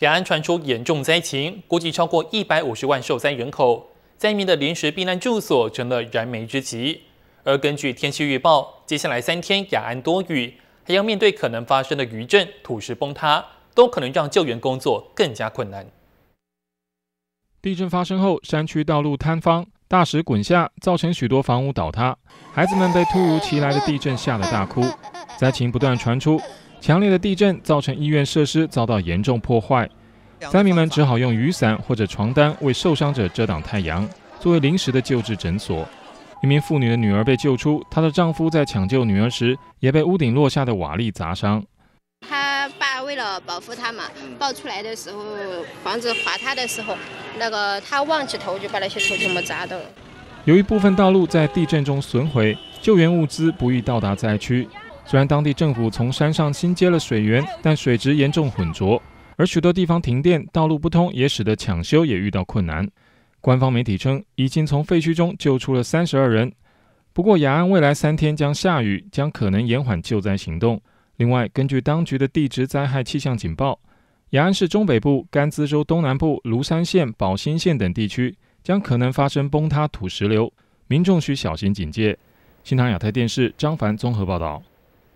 雅安传出严重灾情，估计超过一百五十万受灾人口，灾民的临时避难住所成了燃眉之急。而根据天气预报，接下来三天雅安多雨，还要面对可能发生的余震、土石崩塌，都可能让救援工作更加困难。地震发生后，山区道路坍方，大石滚下，造成许多房屋倒塌，孩子们被突如其来的地震吓得大哭。灾情不断传出，强烈的地震造成医院设施遭到严重破坏，灾民们只好用雨伞或者床单为受伤者遮挡太阳，作为临时的救治诊所。一名妇女的女儿被救出，她的丈夫在抢救女儿时也被屋顶落下的瓦砾砸伤。他爸为了保护他嘛，抱出来的时候，房子滑塌的时候，那个他望起头就把那些头全部砸到了。由于部分道路在地震中损毁，救援物资不易到达灾区。虽然当地政府从山上新接了水源，但水质严重浑浊，而许多地方停电、道路不通，也使得抢修也遇到困难。官方媒体称，已经从废墟中救出了三十二人。不过，雅安未来三天将下雨，将可能延缓救灾行动。另外，根据当局的地质灾害气象警报，雅安市中北部、甘孜州东南部、庐山县、宝兴县等地区将可能发生崩塌、土石流，民众需小心警戒。新唐亚泰电视张凡综合报道。